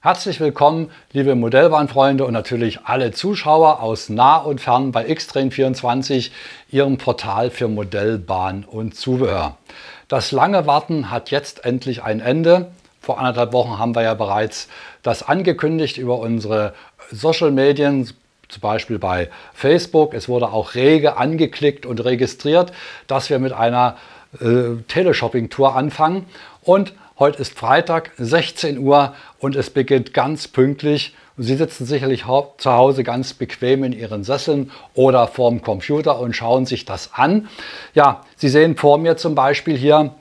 Herzlich willkommen, liebe Modellbahnfreunde und natürlich alle Zuschauer aus nah und fern bei Xtrain24, Ihrem Portal für Modellbahn und Zubehör. Das lange Warten hat jetzt endlich ein Ende. Vor anderthalb Wochen haben wir ja bereits das angekündigt über unsere Social Medien, zum Beispiel bei Facebook. Es wurde auch rege angeklickt und registriert, dass wir mit einer äh, Teleshopping-Tour anfangen. Und Heute ist Freitag, 16 Uhr und es beginnt ganz pünktlich. Sie sitzen sicherlich zu Hause ganz bequem in Ihren Sesseln oder vorm Computer und schauen sich das an. Ja, Sie sehen vor mir zum Beispiel hier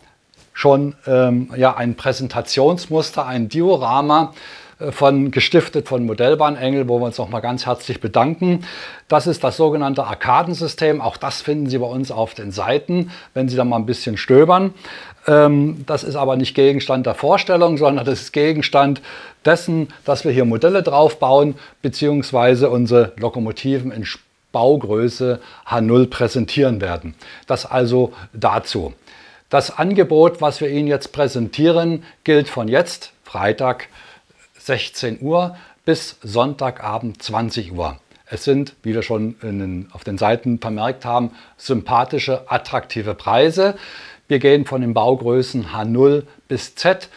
schon ähm, ja, ein Präsentationsmuster, ein Diorama. Äh, von, gestiftet von Modellbahnengel, wo wir uns nochmal ganz herzlich bedanken. Das ist das sogenannte Arkadensystem. Auch das finden Sie bei uns auf den Seiten, wenn Sie da mal ein bisschen stöbern. Ähm, das ist aber nicht Gegenstand der Vorstellung, sondern das ist Gegenstand dessen, dass wir hier Modelle draufbauen, beziehungsweise unsere Lokomotiven in Baugröße H0 präsentieren werden. Das also dazu. Das Angebot, was wir Ihnen jetzt präsentieren, gilt von jetzt, Freitag, 16 Uhr bis Sonntagabend 20 Uhr. Es sind, wie wir schon den, auf den Seiten vermerkt haben, sympathische, attraktive Preise. Wir gehen von den Baugrößen H0 bis Z.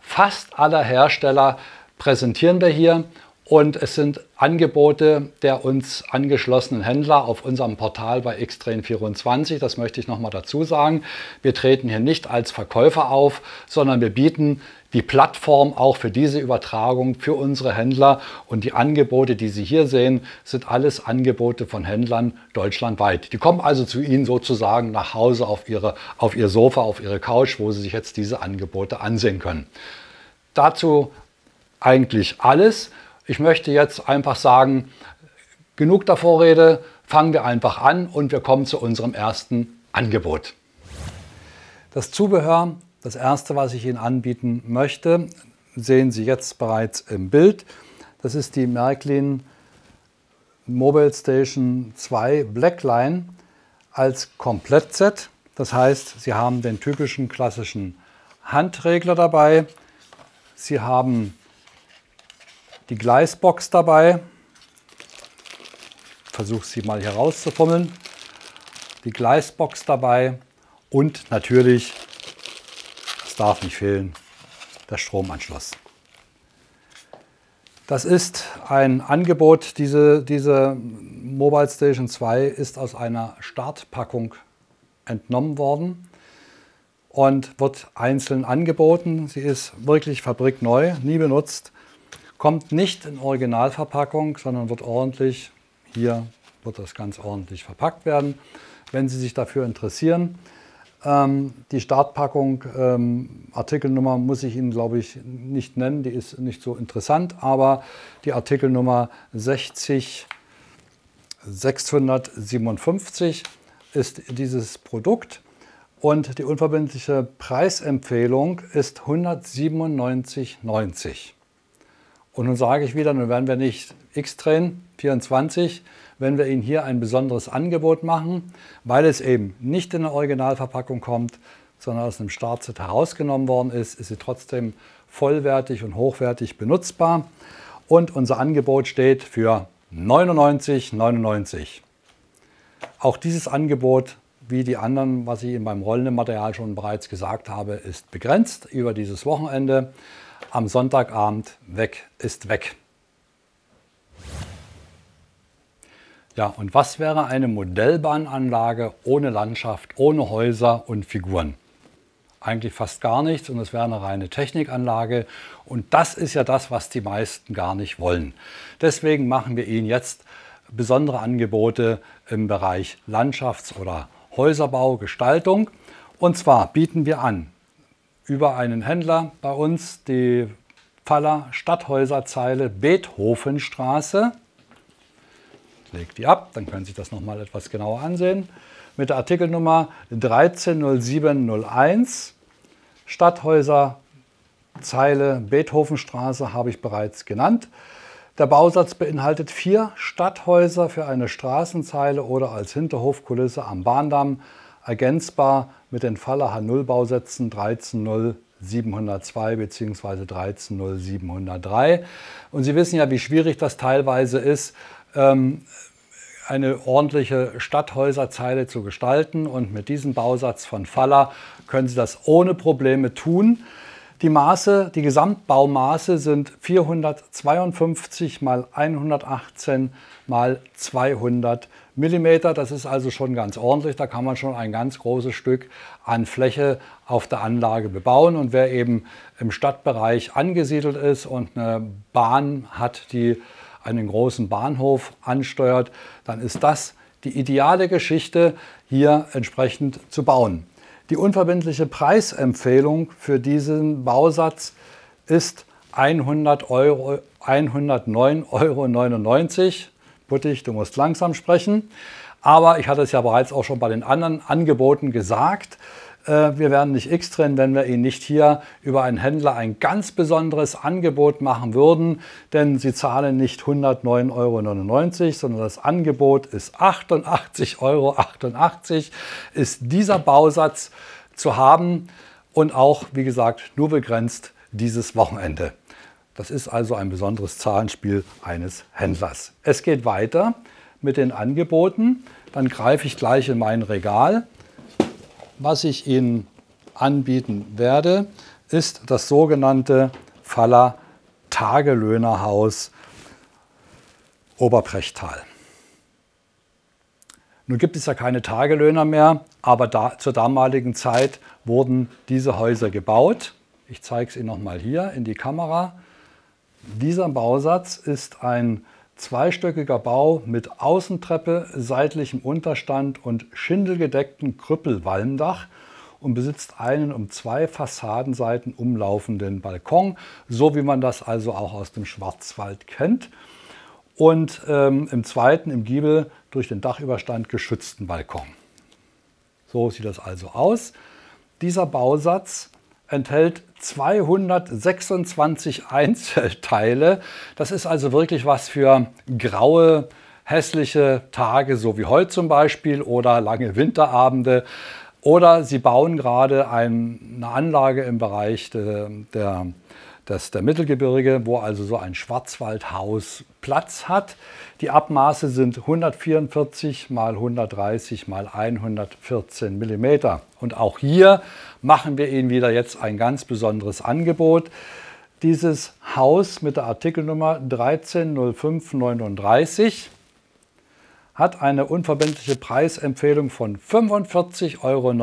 Fast aller Hersteller präsentieren wir hier und es sind Angebote der uns angeschlossenen Händler auf unserem Portal bei Xtrain24. Das möchte ich nochmal dazu sagen. Wir treten hier nicht als Verkäufer auf, sondern wir bieten die Plattform auch für diese Übertragung für unsere Händler. Und die Angebote, die Sie hier sehen, sind alles Angebote von Händlern deutschlandweit. Die kommen also zu Ihnen sozusagen nach Hause auf, ihre, auf Ihr Sofa, auf Ihre Couch, wo Sie sich jetzt diese Angebote ansehen können. Dazu eigentlich alles. Ich möchte jetzt einfach sagen, genug der Vorrede, fangen wir einfach an und wir kommen zu unserem ersten Angebot. Das Zubehör das erste, was ich Ihnen anbieten möchte, sehen Sie jetzt bereits im Bild. Das ist die Märklin Mobile Station 2 Blackline als Komplettset. Das heißt, Sie haben den typischen klassischen Handregler dabei. Sie haben die Gleisbox dabei. Ich versuche sie mal herauszufummeln. Die Gleisbox dabei und natürlich darf nicht fehlen, der Stromanschluss. Das ist ein Angebot, diese, diese Mobile Station 2 ist aus einer Startpackung entnommen worden und wird einzeln angeboten. Sie ist wirklich fabrikneu, nie benutzt, kommt nicht in Originalverpackung, sondern wird ordentlich, hier wird das ganz ordentlich verpackt werden. Wenn Sie sich dafür interessieren, ähm, die Startpackung, ähm, Artikelnummer muss ich Ihnen, glaube ich, nicht nennen, die ist nicht so interessant, aber die Artikelnummer 60 657 ist dieses Produkt und die unverbindliche Preisempfehlung ist 197,90. Und nun sage ich wieder, nun werden wir nicht x drehen, 24, wenn wir Ihnen hier ein besonderes Angebot machen, weil es eben nicht in der Originalverpackung kommt, sondern aus einem Startset herausgenommen worden ist, ist sie trotzdem vollwertig und hochwertig benutzbar. Und unser Angebot steht für 99,99. 99. Auch dieses Angebot, wie die anderen, was ich Ihnen beim rollenden Material schon bereits gesagt habe, ist begrenzt über dieses Wochenende. Am Sonntagabend weg ist weg. Ja, und was wäre eine Modellbahnanlage ohne Landschaft, ohne Häuser und Figuren? Eigentlich fast gar nichts und es wäre eine reine Technikanlage. Und das ist ja das, was die meisten gar nicht wollen. Deswegen machen wir Ihnen jetzt besondere Angebote im Bereich Landschafts- oder Häuserbau, Gestaltung. Und zwar bieten wir an über einen Händler bei uns die Faller Stadthäuserzeile Beethovenstraße legt die ab, dann können Sie sich das nochmal etwas genauer ansehen. Mit der Artikelnummer 130701 Stadthäuser Zeile Beethovenstraße habe ich bereits genannt. Der Bausatz beinhaltet vier Stadthäuser für eine Straßenzeile oder als Hinterhofkulisse am Bahndamm, ergänzbar mit den Faller H0-Bausätzen 130702 bzw. 130703. Und Sie wissen ja, wie schwierig das teilweise ist, ähm, eine ordentliche Stadthäuserzeile zu gestalten. Und mit diesem Bausatz von Faller können Sie das ohne Probleme tun. Die Maße, die Gesamtbaumaße sind 452 mal 118 mal 200 mm. Das ist also schon ganz ordentlich. Da kann man schon ein ganz großes Stück an Fläche auf der Anlage bebauen. Und wer eben im Stadtbereich angesiedelt ist und eine Bahn hat, die einen großen Bahnhof ansteuert, dann ist das die ideale Geschichte, hier entsprechend zu bauen. Die unverbindliche Preisempfehlung für diesen Bausatz ist 100 Euro, 109,99 Euro. Buttig, du musst langsam sprechen. Aber ich hatte es ja bereits auch schon bei den anderen Angeboten gesagt, äh, wir wären nicht X drin, wenn wir Ihnen nicht hier über einen Händler ein ganz besonderes Angebot machen würden, denn Sie zahlen nicht 109,99 Euro, sondern das Angebot ist 88,88 Euro. Ist dieser Bausatz zu haben und auch, wie gesagt, nur begrenzt dieses Wochenende. Das ist also ein besonderes Zahlenspiel eines Händlers. Es geht weiter mit den Angeboten. Dann greife ich gleich in mein Regal was ich Ihnen anbieten werde, ist das sogenannte Faller Tagelöhnerhaus Oberbrechtal. Nun gibt es ja keine Tagelöhner mehr, aber da, zur damaligen Zeit wurden diese Häuser gebaut. Ich zeige es Ihnen nochmal hier in die Kamera. Dieser Bausatz ist ein zweistöckiger Bau mit Außentreppe, seitlichem Unterstand und schindelgedecktem Krüppelwalmdach und besitzt einen um zwei Fassadenseiten umlaufenden Balkon, so wie man das also auch aus dem Schwarzwald kennt. Und ähm, im zweiten, im Giebel, durch den Dachüberstand geschützten Balkon. So sieht das also aus. Dieser Bausatz ist enthält 226 Einzelteile. Das ist also wirklich was für graue, hässliche Tage, so wie heute zum Beispiel, oder lange Winterabende. Oder Sie bauen gerade eine Anlage im Bereich der, der das der Mittelgebirge, wo also so ein Schwarzwaldhaus Platz hat. Die Abmaße sind 144 mal 130 mal 114 mm. Und auch hier machen wir Ihnen wieder jetzt ein ganz besonderes Angebot. Dieses Haus mit der Artikelnummer 130539 hat eine unverbindliche Preisempfehlung von 45,99 Euro.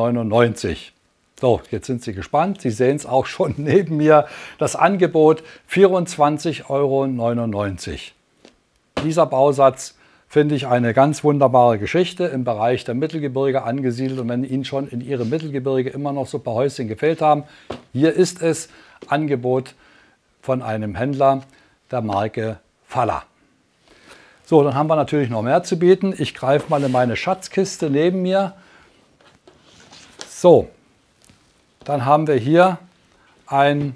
So, jetzt sind Sie gespannt. Sie sehen es auch schon neben mir. Das Angebot 24,99 Euro. Dieser Bausatz finde ich eine ganz wunderbare Geschichte im Bereich der Mittelgebirge angesiedelt. Und wenn Ihnen schon in Ihrem Mittelgebirge immer noch so ein paar Häuschen gefehlt haben, hier ist es Angebot von einem Händler der Marke Faller. So, dann haben wir natürlich noch mehr zu bieten. Ich greife mal in meine Schatzkiste neben mir. So, dann haben wir hier ein,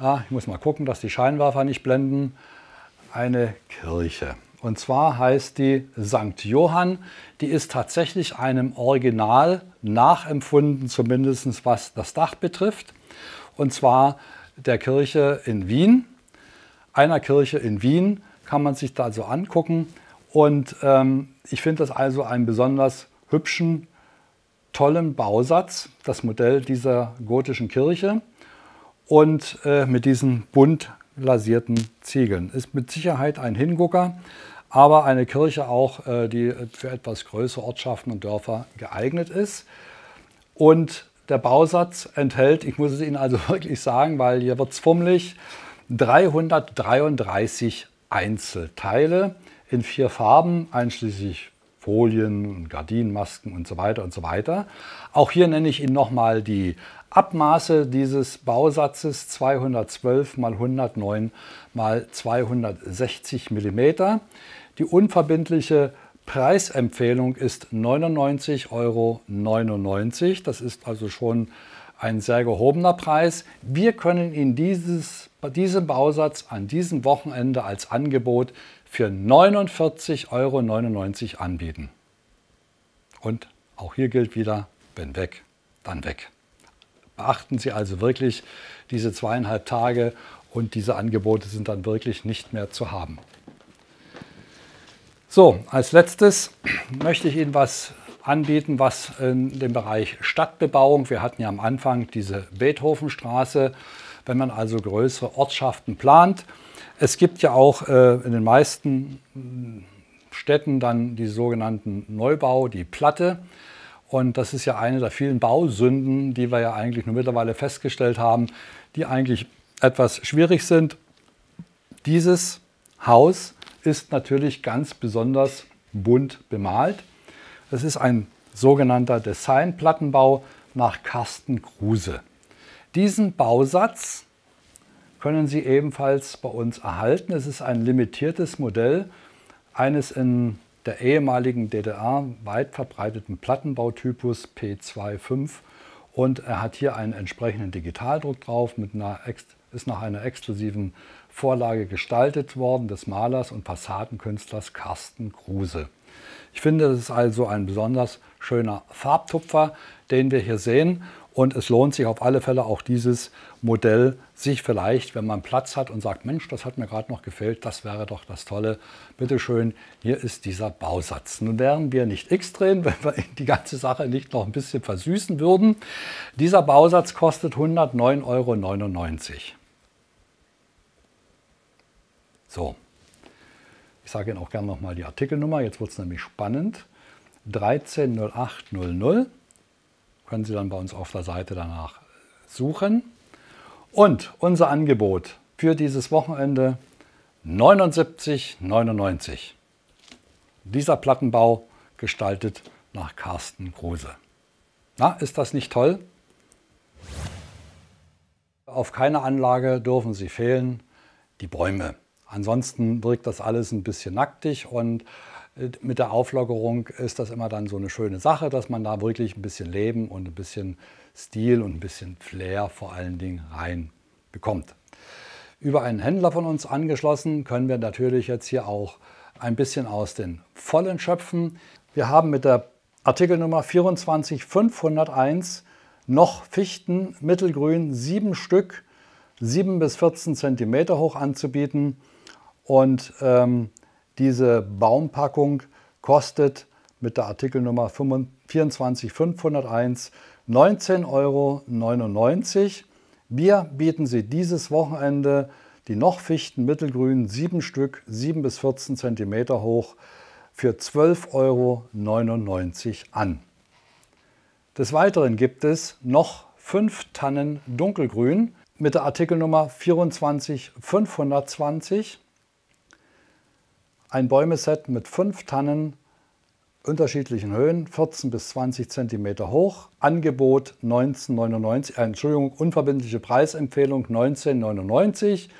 ja, ah, ich muss mal gucken, dass die Scheinwerfer nicht blenden, eine Kirche. Und zwar heißt die St. Johann. Die ist tatsächlich einem Original nachempfunden, zumindest was das Dach betrifft. Und zwar der Kirche in Wien. Einer Kirche in Wien kann man sich da so angucken. Und ähm, ich finde das also einen besonders hübschen tollen Bausatz, das Modell dieser gotischen Kirche und äh, mit diesen bunt lasierten Ziegeln. Ist mit Sicherheit ein Hingucker, aber eine Kirche auch, äh, die für etwas größere Ortschaften und Dörfer geeignet ist. Und der Bausatz enthält, ich muss es Ihnen also wirklich sagen, weil hier wird es fummelig, 333 Einzelteile in vier Farben, einschließlich Folien, Gardinenmasken und so weiter und so weiter. Auch hier nenne ich Ihnen nochmal die Abmaße dieses Bausatzes 212 x 109 x 260 mm. Die unverbindliche Preisempfehlung ist 99,99 Euro. Das ist also schon ein sehr gehobener Preis. Wir können Ihnen dieses, diesen Bausatz an diesem Wochenende als Angebot für 49,99 Euro anbieten. Und auch hier gilt wieder, wenn weg, dann weg. Beachten Sie also wirklich diese zweieinhalb Tage und diese Angebote sind dann wirklich nicht mehr zu haben. So, als letztes möchte ich Ihnen was anbieten, was in dem Bereich Stadtbebauung, wir hatten ja am Anfang diese Beethovenstraße, wenn man also größere Ortschaften plant, es gibt ja auch äh, in den meisten mm, Städten dann die sogenannten Neubau, die Platte. Und das ist ja eine der vielen Bausünden, die wir ja eigentlich nur mittlerweile festgestellt haben, die eigentlich etwas schwierig sind. Dieses Haus ist natürlich ganz besonders bunt bemalt. Es ist ein sogenannter Designplattenbau nach Carsten Kruse. Diesen Bausatz können Sie ebenfalls bei uns erhalten. Es ist ein limitiertes Modell eines in der ehemaligen DDR weit verbreiteten Plattenbautypus P25 und er hat hier einen entsprechenden Digitaldruck drauf, mit einer, ist nach einer exklusiven Vorlage gestaltet worden des Malers und Fassadenkünstlers Carsten Kruse. Ich finde, das ist also ein besonders schöner Farbtupfer, den wir hier sehen und es lohnt sich auf alle Fälle auch dieses Modell, sich vielleicht, wenn man Platz hat und sagt, Mensch, das hat mir gerade noch gefällt, das wäre doch das Tolle. Bitte schön, hier ist dieser Bausatz. Nun wären wir nicht X drehen, wenn wir die ganze Sache nicht noch ein bisschen versüßen würden. Dieser Bausatz kostet 109,99 Euro. So, ich sage Ihnen auch gerne nochmal die Artikelnummer, jetzt wird es nämlich spannend. 130800 können Sie dann bei uns auf der Seite danach suchen. Und unser Angebot für dieses Wochenende 79,99. Dieser Plattenbau gestaltet nach Carsten Kruse. Na, ist das nicht toll? Auf keiner Anlage dürfen sie fehlen, die Bäume. Ansonsten wirkt das alles ein bisschen nacktig und mit der Auflockerung ist das immer dann so eine schöne Sache, dass man da wirklich ein bisschen Leben und ein bisschen Stil und ein bisschen Flair vor allen Dingen reinbekommt. Über einen Händler von uns angeschlossen können wir natürlich jetzt hier auch ein bisschen aus den Vollen schöpfen. Wir haben mit der Artikelnummer 24501 noch Fichten mittelgrün, sieben Stück, 7 bis 14 cm hoch anzubieten. Und ähm, diese Baumpackung kostet mit der Artikelnummer 24501 19,99 Euro. Wir bieten Sie dieses Wochenende die Nochfichten Mittelgrün 7 Stück 7 bis 14 cm hoch für 12,99 Euro an. Des Weiteren gibt es noch 5 Tannen Dunkelgrün mit der Artikelnummer 24520 ein Bäumeset mit fünf Tannen unterschiedlichen Höhen, 14 bis 20 cm hoch. Angebot 1999, äh, Entschuldigung, unverbindliche Preisempfehlung 1999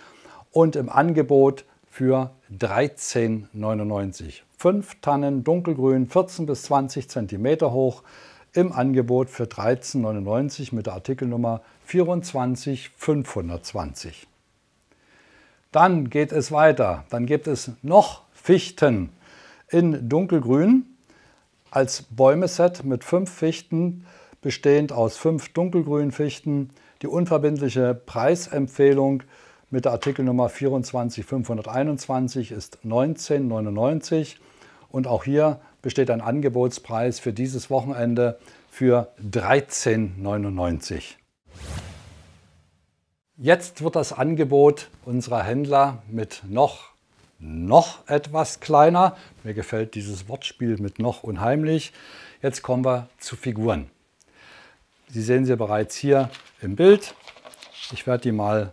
und im Angebot für 13,99. Fünf Tannen dunkelgrün, 14 bis 20 cm hoch, im Angebot für 13,99 mit der Artikelnummer 24520. Dann geht es weiter. Dann gibt es noch Fichten in dunkelgrün als Bäumeset mit fünf Fichten, bestehend aus fünf dunkelgrünen Fichten. Die unverbindliche Preisempfehlung mit der Artikelnummer 24521 ist 1999 und auch hier besteht ein Angebotspreis für dieses Wochenende für 13,99. Jetzt wird das Angebot unserer Händler mit noch noch etwas kleiner. Mir gefällt dieses Wortspiel mit noch unheimlich. Jetzt kommen wir zu Figuren. Sie sehen sie bereits hier im Bild. Ich werde die mal,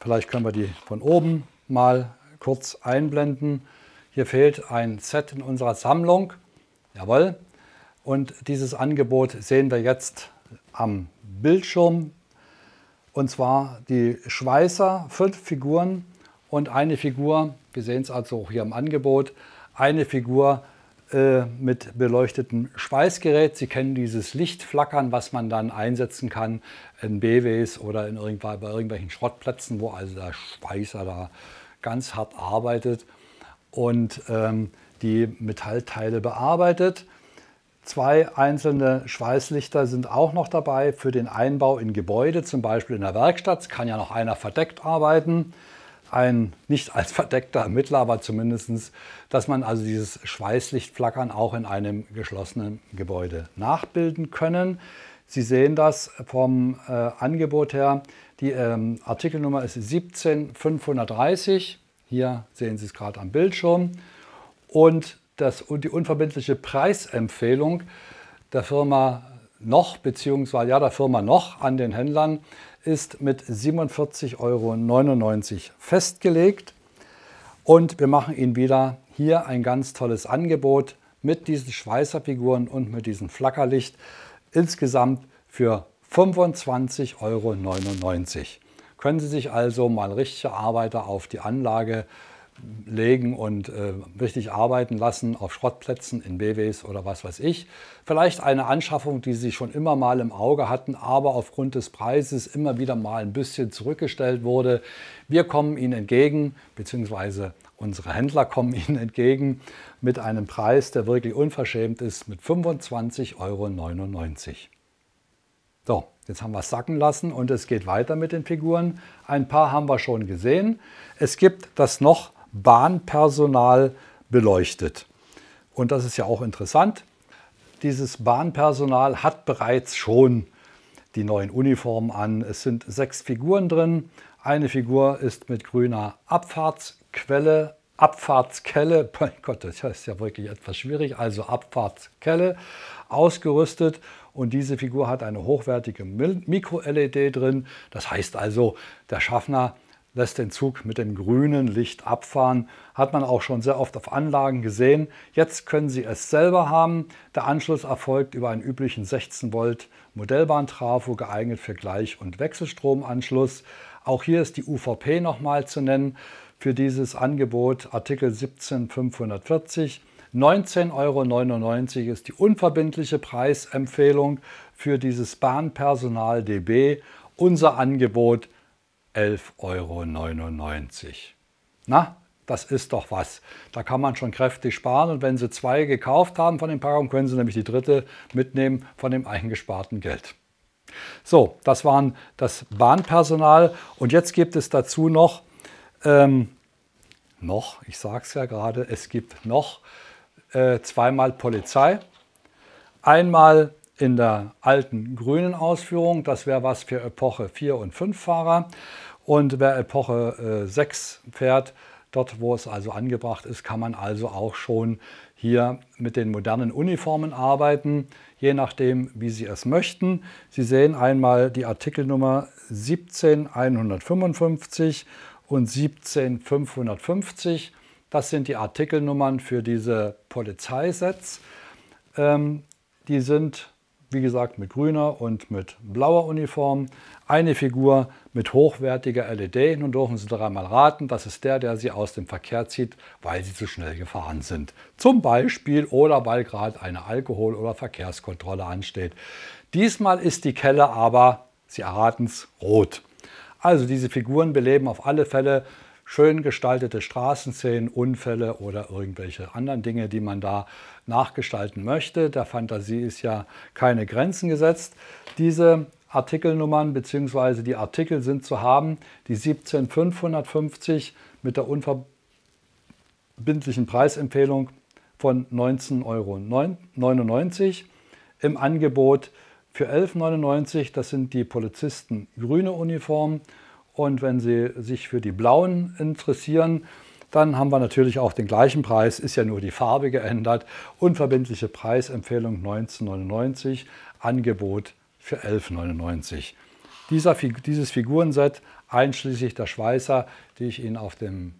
vielleicht können wir die von oben mal kurz einblenden. Hier fehlt ein Set in unserer Sammlung. Jawohl. Und dieses Angebot sehen wir jetzt am Bildschirm. Und zwar die Schweißer, fünf Figuren und eine Figur, wir sehen es also auch hier im Angebot, eine Figur äh, mit beleuchtetem Schweißgerät. Sie kennen dieses Lichtflackern, was man dann einsetzen kann in BWs oder in irgendw bei irgendwelchen Schrottplätzen, wo also der Schweißer da ganz hart arbeitet und ähm, die Metallteile bearbeitet. Zwei einzelne Schweißlichter sind auch noch dabei für den Einbau in Gebäude, zum Beispiel in der Werkstatt. Kann ja noch einer verdeckt arbeiten ein, nicht als verdeckter Ermittler, aber zumindest, dass man also dieses Schweißlichtflackern auch in einem geschlossenen Gebäude nachbilden können. Sie sehen das vom äh, Angebot her. Die ähm, Artikelnummer ist 17530. Hier sehen Sie es gerade am Bildschirm. Und das, die unverbindliche Preisempfehlung der Firma noch, beziehungsweise ja, der Firma noch an den Händlern ist mit 47,99 Euro festgelegt. Und wir machen Ihnen wieder hier ein ganz tolles Angebot mit diesen Schweißerfiguren und mit diesem Flackerlicht. Insgesamt für 25,99 Euro. Können Sie sich also mal richtige Arbeiter auf die Anlage legen und äh, richtig arbeiten lassen auf Schrottplätzen in BWs oder was weiß ich. Vielleicht eine Anschaffung, die Sie schon immer mal im Auge hatten, aber aufgrund des Preises immer wieder mal ein bisschen zurückgestellt wurde. Wir kommen Ihnen entgegen, beziehungsweise unsere Händler kommen Ihnen entgegen mit einem Preis, der wirklich unverschämt ist, mit 25,99 Euro. So, jetzt haben wir es sacken lassen und es geht weiter mit den Figuren. Ein paar haben wir schon gesehen. Es gibt das noch Bahnpersonal beleuchtet. Und das ist ja auch interessant. Dieses Bahnpersonal hat bereits schon die neuen Uniformen an. Es sind sechs Figuren drin. Eine Figur ist mit grüner Abfahrtsquelle, Abfahrtskelle, mein Gott, das ist ja wirklich etwas schwierig, also Abfahrtskelle ausgerüstet. Und diese Figur hat eine hochwertige Mikro-LED drin. Das heißt also, der Schaffner lässt den Zug mit dem grünen Licht abfahren. Hat man auch schon sehr oft auf Anlagen gesehen. Jetzt können Sie es selber haben. Der Anschluss erfolgt über einen üblichen 16 Volt Modellbahntrafo, geeignet für Gleich- und Wechselstromanschluss. Auch hier ist die UVP nochmal zu nennen für dieses Angebot Artikel 17540. 19,99 Euro ist die unverbindliche Preisempfehlung für dieses Bahnpersonal DB. Unser Angebot 11,99 Euro. Na, das ist doch was. Da kann man schon kräftig sparen und wenn Sie zwei gekauft haben von den Packungen, können Sie nämlich die dritte mitnehmen von dem eingesparten Geld. So, das waren das Bahnpersonal und jetzt gibt es dazu noch, ähm, noch, ich sage es ja gerade, es gibt noch äh, zweimal Polizei, einmal in der alten grünen Ausführung. Das wäre was für Epoche 4 und 5 Fahrer. Und wer Epoche äh, 6 fährt, dort wo es also angebracht ist, kann man also auch schon hier mit den modernen Uniformen arbeiten, je nachdem, wie Sie es möchten. Sie sehen einmal die Artikelnummer 17155 und 17550. Das sind die Artikelnummern für diese Polizeisets. Ähm, die sind wie gesagt, mit grüner und mit blauer Uniform. Eine Figur mit hochwertiger LED. Nun dürfen Sie dreimal raten, das ist der, der Sie aus dem Verkehr zieht, weil Sie zu schnell gefahren sind. Zum Beispiel oder weil gerade eine Alkohol- oder Verkehrskontrolle ansteht. Diesmal ist die Kelle aber, Sie erraten es, rot. Also diese Figuren beleben auf alle Fälle schön gestaltete Straßenszenen, Unfälle oder irgendwelche anderen Dinge, die man da nachgestalten möchte. Der Fantasie ist ja keine Grenzen gesetzt. Diese Artikelnummern bzw. die Artikel sind zu haben, die 17550 mit der unverbindlichen Preisempfehlung von 19,99 Euro im Angebot für 11,99. Euro. Das sind die Polizisten grüne Uniformen und wenn Sie sich für die blauen interessieren, dann haben wir natürlich auch den gleichen Preis, ist ja nur die Farbe geändert. Unverbindliche Preisempfehlung 19,99, Angebot für 11,99. Dieser, dieses Figurenset, einschließlich der Schweißer, die ich Ihnen auf dem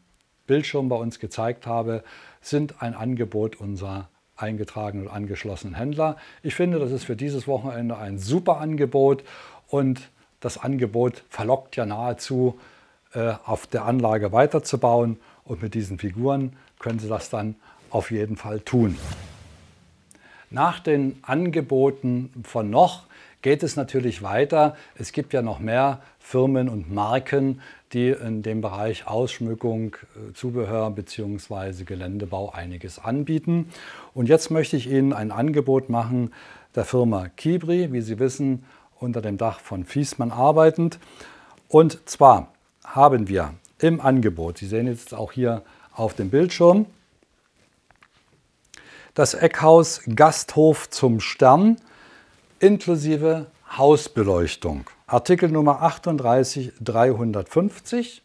Bildschirm bei uns gezeigt habe, sind ein Angebot unserer eingetragenen und angeschlossenen Händler. Ich finde, das ist für dieses Wochenende ein super Angebot und das Angebot verlockt ja nahezu, äh, auf der Anlage weiterzubauen und mit diesen Figuren können Sie das dann auf jeden Fall tun. Nach den Angeboten von noch geht es natürlich weiter. Es gibt ja noch mehr Firmen und Marken, die in dem Bereich Ausschmückung, äh, Zubehör bzw. Geländebau einiges anbieten. Und jetzt möchte ich Ihnen ein Angebot machen der Firma Kibri. Wie Sie wissen, unter dem Dach von Fiesmann arbeitend. Und zwar haben wir im Angebot, Sie sehen jetzt auch hier auf dem Bildschirm, das Eckhaus Gasthof zum Stern inklusive Hausbeleuchtung. Artikel Nummer 38 350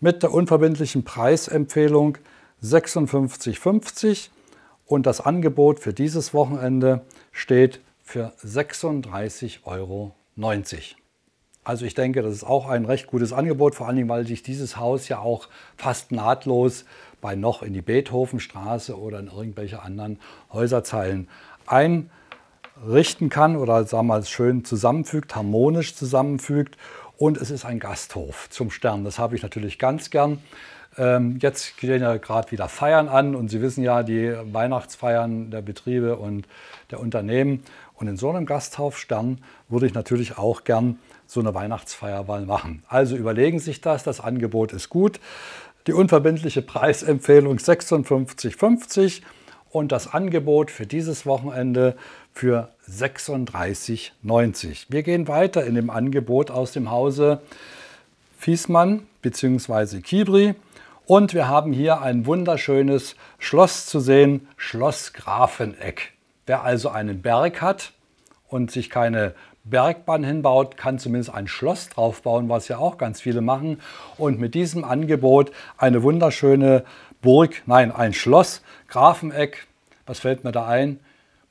mit der unverbindlichen Preisempfehlung 56,50 und das Angebot für dieses Wochenende steht für 36,90 Euro. Also ich denke, das ist auch ein recht gutes Angebot, vor allen Dingen, weil sich dieses Haus ja auch fast nahtlos bei noch in die Beethovenstraße oder in irgendwelche anderen Häuserzeilen einrichten kann oder sagen wir mal schön zusammenfügt, harmonisch zusammenfügt. Und es ist ein Gasthof zum Stern. Das habe ich natürlich ganz gern. Ähm, jetzt gehen ja gerade wieder Feiern an und Sie wissen ja, die Weihnachtsfeiern der Betriebe und der Unternehmen und in so einem Gasthaufstern würde ich natürlich auch gern so eine Weihnachtsfeierwahl machen. Also überlegen Sie sich das, das Angebot ist gut. Die unverbindliche Preisempfehlung 56,50 und das Angebot für dieses Wochenende für 36,90. Wir gehen weiter in dem Angebot aus dem Hause Fiesmann bzw. Kibri. Und wir haben hier ein wunderschönes Schloss zu sehen, Schloss Grafeneck. Wer also einen Berg hat und sich keine Bergbahn hinbaut, kann zumindest ein Schloss draufbauen, was ja auch ganz viele machen. Und mit diesem Angebot eine wunderschöne Burg, nein, ein Schloss, Grafeneck, was fällt mir da ein?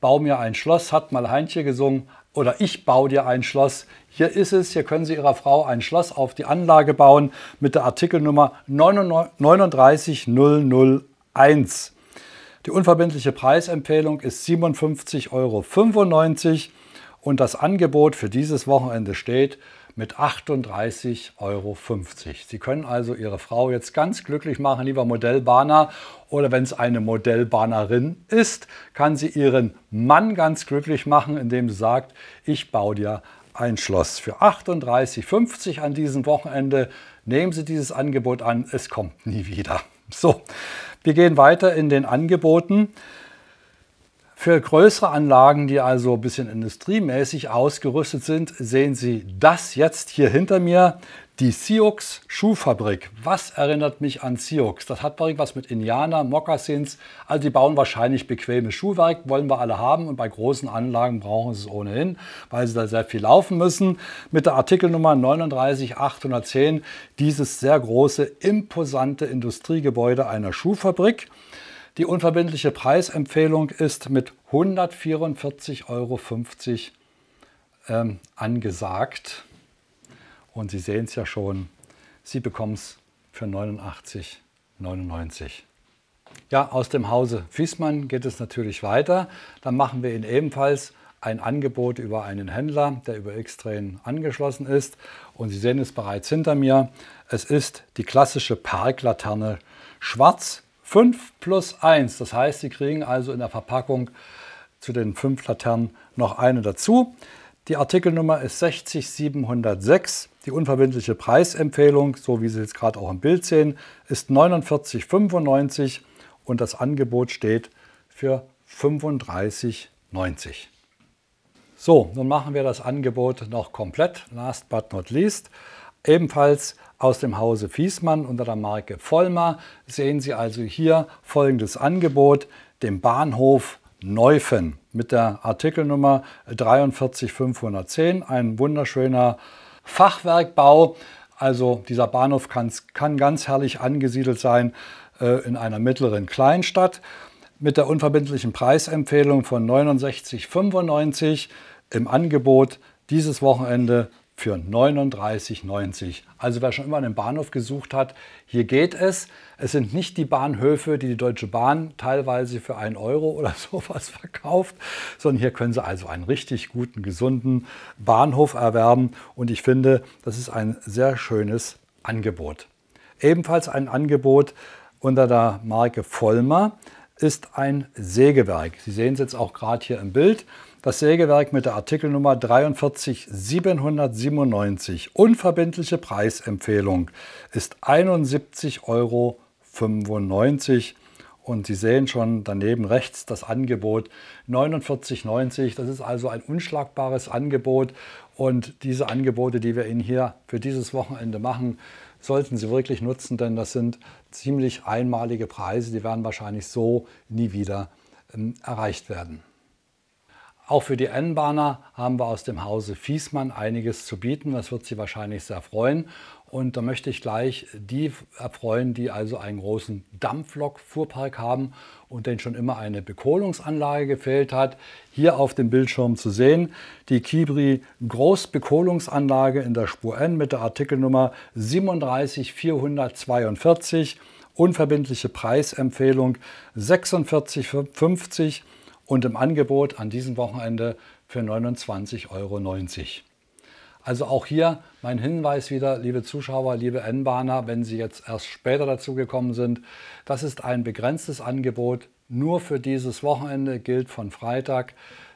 Bau mir ein Schloss, hat mal Heintje gesungen, oder ich baue dir ein Schloss. Hier ist es, hier können Sie Ihrer Frau ein Schloss auf die Anlage bauen mit der Artikelnummer 39001. Die unverbindliche Preisempfehlung ist 57,95 Euro und das Angebot für dieses Wochenende steht mit 38,50 Euro. Sie können also Ihre Frau jetzt ganz glücklich machen, lieber Modellbahner. Oder wenn es eine Modellbahnerin ist, kann sie ihren Mann ganz glücklich machen, indem sie sagt, ich baue dir ein Schloss für 38,50 Euro an diesem Wochenende. Nehmen Sie dieses Angebot an, es kommt nie wieder. So, wir gehen weiter in den Angeboten. Für größere Anlagen, die also ein bisschen industriemäßig ausgerüstet sind, sehen Sie das jetzt hier hinter mir, die Sioux Schuhfabrik. Was erinnert mich an Sioux? Das hat was mit Indianer, Mokassins. Also die bauen wahrscheinlich bequemes Schuhwerk, wollen wir alle haben. Und bei großen Anlagen brauchen sie es ohnehin, weil sie da sehr viel laufen müssen. Mit der Artikelnummer 39810 dieses sehr große, imposante Industriegebäude einer Schuhfabrik. Die unverbindliche Preisempfehlung ist mit 144,50 Euro ähm, angesagt. Und Sie sehen es ja schon, Sie bekommen es für 89,99. Ja, aus dem Hause Fiesmann geht es natürlich weiter. Dann machen wir Ihnen ebenfalls ein Angebot über einen Händler, der über X-Train angeschlossen ist. Und Sie sehen es bereits hinter mir. Es ist die klassische Parklaterne schwarz 5 plus 1. Das heißt, Sie kriegen also in der Verpackung zu den fünf Laternen noch eine dazu. Die Artikelnummer ist 60706 die unverbindliche Preisempfehlung, so wie Sie es gerade auch im Bild sehen, ist 49,95 und das Angebot steht für 35,90. So, nun machen wir das Angebot noch komplett, last but not least. Ebenfalls aus dem Hause Fiesmann unter der Marke Vollmer sehen Sie also hier folgendes Angebot, dem Bahnhof Neufen mit der Artikelnummer 43510, ein wunderschöner Fachwerkbau. Also dieser Bahnhof kann, kann ganz herrlich angesiedelt sein äh, in einer mittleren Kleinstadt. Mit der unverbindlichen Preisempfehlung von 69,95 im Angebot dieses Wochenende für 39,90. Also wer schon immer einen Bahnhof gesucht hat, hier geht es. Es sind nicht die Bahnhöfe, die die Deutsche Bahn teilweise für einen Euro oder sowas verkauft, sondern hier können Sie also einen richtig guten, gesunden Bahnhof erwerben. Und ich finde, das ist ein sehr schönes Angebot. Ebenfalls ein Angebot unter der Marke Vollmer ist ein Sägewerk. Sie sehen es jetzt auch gerade hier im Bild das Sägewerk mit der Artikelnummer 43797 unverbindliche Preisempfehlung ist 71,95 Euro. Und Sie sehen schon daneben rechts das Angebot 49,90. Das ist also ein unschlagbares Angebot. Und diese Angebote, die wir Ihnen hier für dieses Wochenende machen, sollten Sie wirklich nutzen, denn das sind ziemlich einmalige Preise. Die werden wahrscheinlich so nie wieder ähm, erreicht werden. Auch für die N-Bahner haben wir aus dem Hause Fiesmann einiges zu bieten. Das wird Sie wahrscheinlich sehr freuen. Und da möchte ich gleich die erfreuen, die also einen großen Dampflok-Fuhrpark haben und denen schon immer eine Bekohlungsanlage gefehlt hat. Hier auf dem Bildschirm zu sehen, die Kibri Großbekohlungsanlage in der Spur N mit der Artikelnummer 37442. Unverbindliche Preisempfehlung 4650 und im Angebot an diesem Wochenende für 29,90 Euro. Also auch hier mein Hinweis wieder, liebe Zuschauer, liebe N-Bahner, wenn Sie jetzt erst später dazu gekommen sind, das ist ein begrenztes Angebot. Nur für dieses Wochenende gilt von Freitag,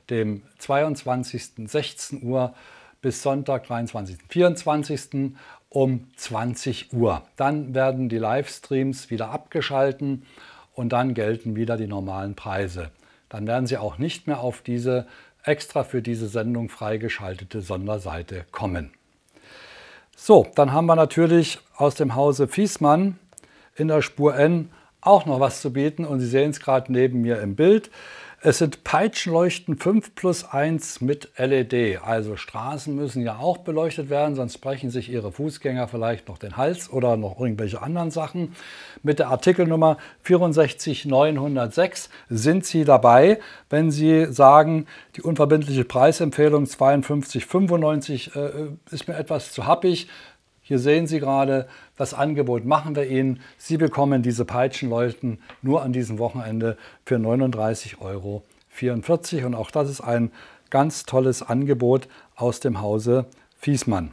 dem 22. 16 Uhr bis Sonntag, 23. 24. um 20 Uhr. Dann werden die Livestreams wieder abgeschalten und dann gelten wieder die normalen Preise dann werden Sie auch nicht mehr auf diese extra für diese Sendung freigeschaltete Sonderseite kommen. So, dann haben wir natürlich aus dem Hause Fiesmann in der Spur N auch noch was zu bieten und Sie sehen es gerade neben mir im Bild. Es sind Peitschenleuchten 5 plus 1 mit LED. Also Straßen müssen ja auch beleuchtet werden, sonst brechen sich Ihre Fußgänger vielleicht noch den Hals oder noch irgendwelche anderen Sachen. Mit der Artikelnummer 64906 sind Sie dabei, wenn Sie sagen, die unverbindliche Preisempfehlung 52,95 äh, ist mir etwas zu happig. Hier sehen Sie gerade, das Angebot machen wir Ihnen. Sie bekommen diese Peitschenleuchten nur an diesem Wochenende für 39,44 Euro. Und auch das ist ein ganz tolles Angebot aus dem Hause Fiesmann.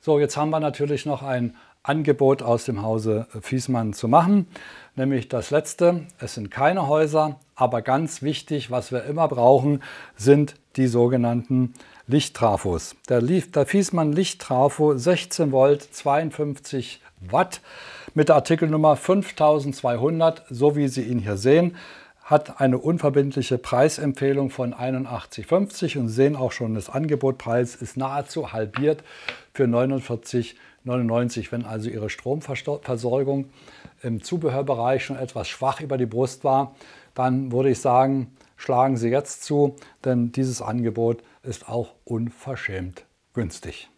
So, jetzt haben wir natürlich noch ein Angebot aus dem Hause Fiesmann zu machen, nämlich das letzte. Es sind keine Häuser, aber ganz wichtig, was wir immer brauchen, sind die sogenannten Lichttrafos. Da, lief, da fies man Lichttrafo 16 Volt 52 Watt mit der Artikelnummer 5200, so wie Sie ihn hier sehen hat eine unverbindliche Preisempfehlung von 81,50 und sehen auch schon, das Angebotpreis ist nahezu halbiert für 49,99. Wenn also Ihre Stromversorgung im Zubehörbereich schon etwas schwach über die Brust war, dann würde ich sagen, Schlagen Sie jetzt zu, denn dieses Angebot ist auch unverschämt günstig.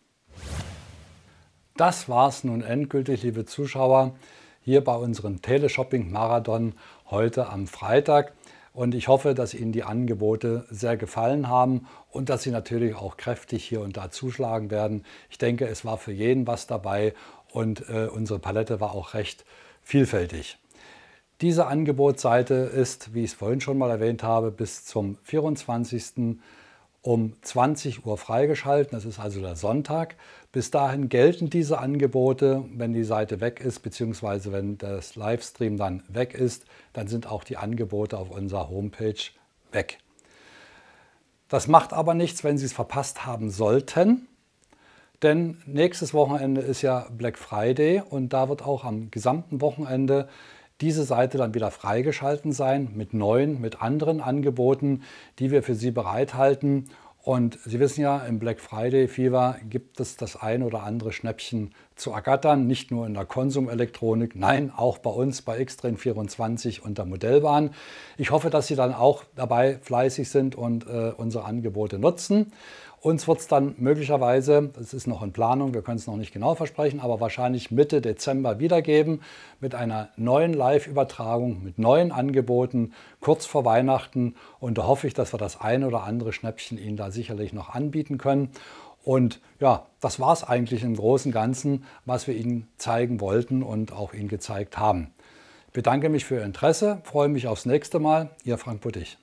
Das war's nun endgültig, liebe Zuschauer, hier bei unserem Teleshopping-Marathon heute am Freitag. Und ich hoffe, dass Ihnen die Angebote sehr gefallen haben und dass Sie natürlich auch kräftig hier und da zuschlagen werden. Ich denke, es war für jeden was dabei und äh, unsere Palette war auch recht vielfältig. Diese Angebotsseite ist, wie ich es vorhin schon mal erwähnt habe, bis zum 24. um 20 Uhr freigeschalten. Das ist also der Sonntag. Bis dahin gelten diese Angebote. Wenn die Seite weg ist, beziehungsweise wenn das Livestream dann weg ist, dann sind auch die Angebote auf unserer Homepage weg. Das macht aber nichts, wenn Sie es verpasst haben sollten. Denn nächstes Wochenende ist ja Black Friday und da wird auch am gesamten Wochenende diese Seite dann wieder freigeschalten sein mit neuen, mit anderen Angeboten, die wir für Sie bereithalten. Und Sie wissen ja, im Black Friday Fever gibt es das ein oder andere Schnäppchen zu ergattern, nicht nur in der Konsumelektronik, nein, auch bei uns bei Xtrain24 und der Modellbahn. Ich hoffe, dass Sie dann auch dabei fleißig sind und äh, unsere Angebote nutzen. Uns wird es dann möglicherweise, es ist noch in Planung, wir können es noch nicht genau versprechen, aber wahrscheinlich Mitte Dezember wiedergeben mit einer neuen Live-Übertragung, mit neuen Angeboten, kurz vor Weihnachten. Und da hoffe ich, dass wir das ein oder andere Schnäppchen Ihnen da sicherlich noch anbieten können. Und ja, das war es eigentlich im Großen und Ganzen, was wir Ihnen zeigen wollten und auch Ihnen gezeigt haben. Ich bedanke mich für Ihr Interesse, freue mich aufs nächste Mal. Ihr Frank Buttich.